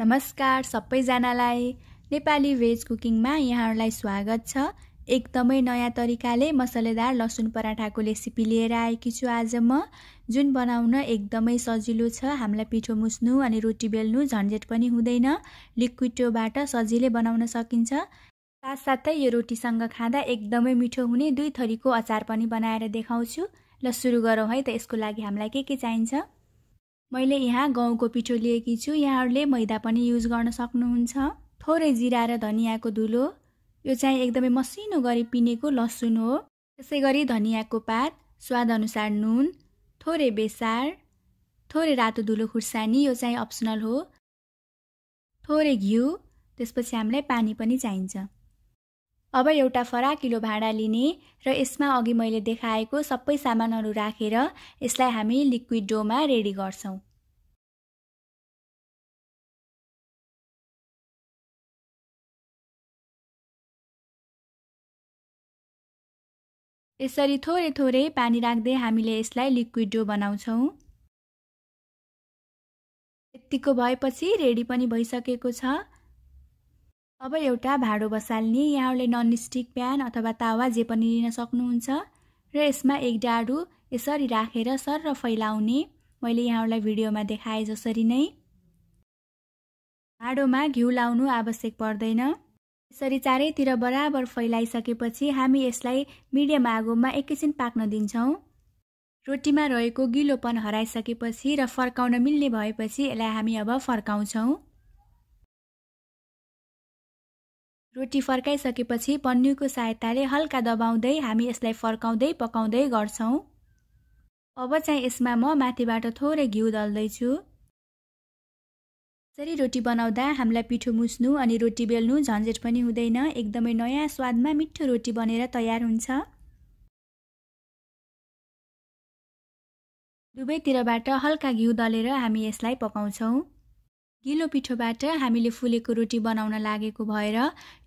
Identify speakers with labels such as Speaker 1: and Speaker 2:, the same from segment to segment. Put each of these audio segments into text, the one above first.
Speaker 1: नमस्कार सबैजनालाई नेपाली भेज कुकिङमा यहाँहरूलाई स्वागत छ एकदमै नयाँ तरिकाले मसलेदार लसुन पराठाको रेसिपी लिएर आएकी छु आज म जुन बनाउन एकदमै सजिलो छ हामीलाई पिठो मुस्नु अनि रोटी बेल्नु झन्झट पनि हुँदैन लिक्विडोबाट सजिलै बनाउन सकिन्छ साथसाथै यो रोटीसँग खाँदा एकदमै मिठो हुने दुई थरीको अचार पनि बनाएर देखाउँछु ल सुरु गरौँ है त यसको लागि हामीलाई के के चाहिन्छ मैले यहाँ गहुँको पिठो लिएकी छु यहाँहरूले मैदा पनि युज गर्न सक्नुहुन्छ थोरै जिरा र धनियाँको धुलो यो चाहिँ एकदमै मसिनो गरी पिनेको लसुन हो त्यसै गरी धनियाँको पात स्वादअनुसार नुन थोरै बेसार थोरै रातो धुलो खुर्सानी यो चाहिँ अप्सनल हो थोरै घिउ त्यसपछि हामीलाई पानी पनि चाहिन्छ अब एउटा फराकिलो भाँडा लिने र यसमा अघि मैले देखाएको सबै सामानहरू राखेर यसलाई हामी लिक्विड डोमा रेडी गर्छौँ
Speaker 2: यसरी थोरै थोरै पानी राख्दै हामीले
Speaker 1: यसलाई लिक्विड डो बनाउँछौँ यत्तिको भएपछि रेडी पनि भइसकेको छ अब एउटा भाँडो बसाल्ने यहाँहरूले ननस्टिक प्यान अथवा तावा जे पनि लिन सक्नुहुन्छ र यसमा एक डाडु यसरी राखेर सर र फैलाउने मैले यहाँहरूलाई भिडियोमा देखाएँ जसरी नै भाँडोमा घिउ लाउनु आवश्यक पर्दैन यसरी चारैतिर बराबर फैलाइसकेपछि हामी यसलाई मिडियम आगोमा एकैछिन पाक्न दिन्छौँ रोटीमा रहेको गिलोपन हराइसकेपछि र फर्काउन मिल्ने भएपछि यसलाई हामी अब फर्काउँछौँ रोटी फर्काइसकेपछि पन्युको सहायताले हल्का दबाउँदै हामी यसलाई फर्काउँदै पकाउँदै गर्छौँ अब चाहिँ यसमा म माथिबाट थोरै घिउ दल्दैछु यसरी रोटी बनाउँदा हामीलाई पिठो मुस्नु अनि रोटी बेल्नु झन्झट पनि हुँदैन एकदमै नयाँ स्वादमा मिठो रोटी बनेर तयार हुन्छ दुवैतिरबाट हल्का घिउ दलेर हामी यसलाई पकाउँछौँ गिलो पिठोबाट हामीले फुलेको रोटी बनाउन लागेको भएर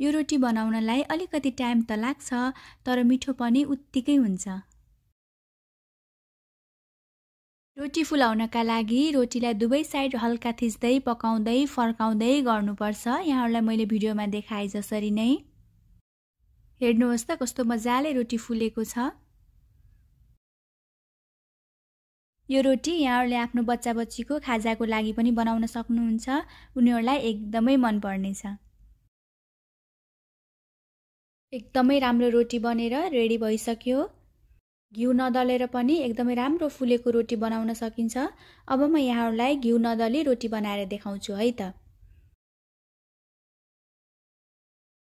Speaker 1: यो रोटी बनाउनलाई अलिकति टाइम त लाग्छ तर मिठो पनि उत्तिकै हुन्छ रोटी फुलाउनका लागि रोटीलाई दुवै साइड हल्का थिच्दै पकाउँदै फर्काउँदै गर्नुपर्छ यहाँहरूलाई मैले भिडियोमा देखाएँ जसरी नै हेर्नुहोस् त कस्तो मजाले रोटी फुलेको छ यो रोटी यहाँहरूले आफ्नो बच्चा बच्चीको खाजाको लागि पनि बनाउन सक्नुहुन्छ उनीहरूलाई एकदमै मनपर्नेछ एकदमै राम्रो रोटी बनेर रेडी भइसक्यो घिउ नदलेर पनि एकदमै राम्रो फुलेको रोटी बनाउन सकिन्छ अब म यहाँहरूलाई घिउ नदली रोटी बनाएर देखाउँछु है त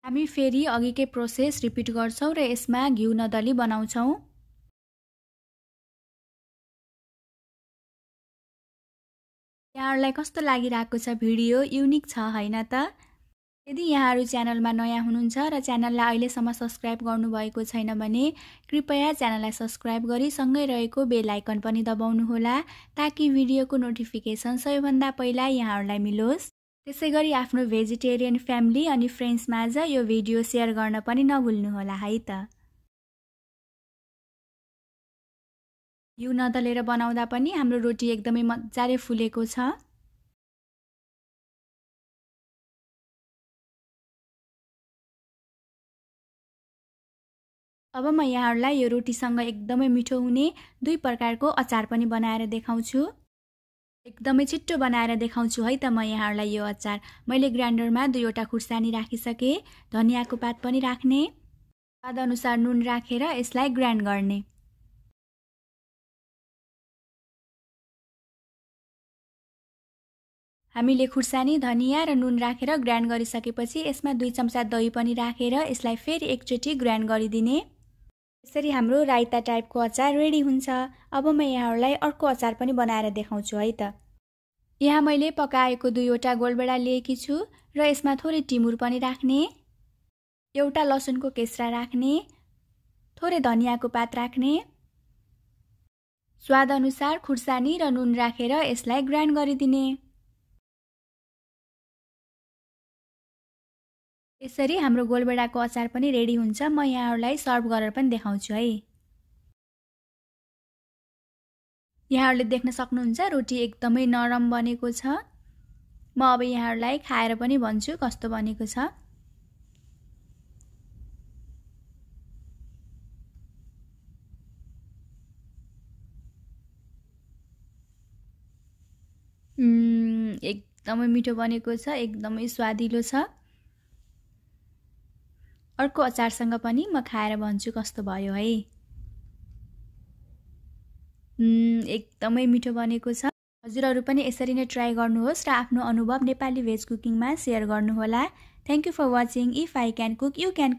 Speaker 1: हामी फेरि अघिकै
Speaker 2: प्रोसेस रिपिट गर्छौँ र यसमा घिउ नदली बनाउँछौँ यहाँहरूलाई कस्तो लागिरहेको छ भिडियो
Speaker 1: युनिक छ होइन त यदि यहाँहरू च्यानलमा नयाँ हुनुहुन्छ र च्यानललाई अहिलेसम्म सब्सक्राइब गर्नुभएको छैन भने कृपया च्यानललाई सब्सक्राइब गरी सँगै रहेको बेल आइकन पनि दबाउनुहोला ताकि भिडियोको नोटिफिकेसन सबैभन्दा पहिला यहाँहरूलाई मिलोस् त्यसै गरी आफ्नो भेजिटेरियन फ्यामिली अनि फ्रेन्ड्समा आज यो भिडियो सेयर गर्न पनि
Speaker 2: नभुल्नुहोला है त घिउ नदलेर बनाउँदा पनि हाम्रो रोटी एकदमै मजाले फुलेको छ
Speaker 1: अब म यहाँहरूलाई यो रोटीसँग एकदमै मिठो हुने दुई प्रकारको अचार पनि बनाएर देखाउँछु एकदमै छिट्टो बनाएर देखाउँछु है त म यहाँहरूलाई यो अचार मैले ग्राइन्डरमा दुईवटा खुर्सानी राखिसकेँ धनियाँको पात पनि राख्ने स्वाद अनुसार नुन राखेर यसलाई ग्राइन्ड गर्ने
Speaker 2: हामीले खुर्सानी
Speaker 1: धनियाँ र नुन राखेर ग्राइन्ड गरिसकेपछि यसमा दुई चम्चा दही पनि राखेर यसलाई फेरि एकचोटि ग्राइन्ड गरिदिने यसरी हाम्रो राइता टाइपको अचार रेडी हुन्छ अब म यहाँहरूलाई अर्को अचार पनि बनाएर देखाउँछु है त यहाँ मैले पकाएको दुईवटा गोलबेडा लिएकी छु र यसमा थोरै टिमुर पनि राख्ने एउटा लसुनको केस्रा राख्ने थोरै धनियाँको पात राख्ने स्वादअनुसार खुर्सानी र नुन राखेर यसलाई ग्राइन्ड गरिदिने
Speaker 2: यसरी हाम्रो गोलबेडाको अचार पनि रेडी
Speaker 1: हुन्छ म यहाँहरूलाई सर्भ गरेर पनि देखाउँछु है यहाँहरूले देख्न सक्नुहुन्छ रोटी एकदमै नरम बनेको छ म अब यहाँहरूलाई खाएर पनि भन्छु कस्तो बनेको छ एकदमै मिठो बनेको छ एकदमै स्वादिलो छ अर्को अचारसँग पनि म खाएर भन्छु कस्तो भयो है एकदमै मिठो बनेको छ हजुरहरू पनि यसरी नै ट्राई गर्नुहोस् र आफ्नो अनुभव नेपाली भेज कुकिङमा सेयर गर्नुहोला thank you for watching if I can cook you can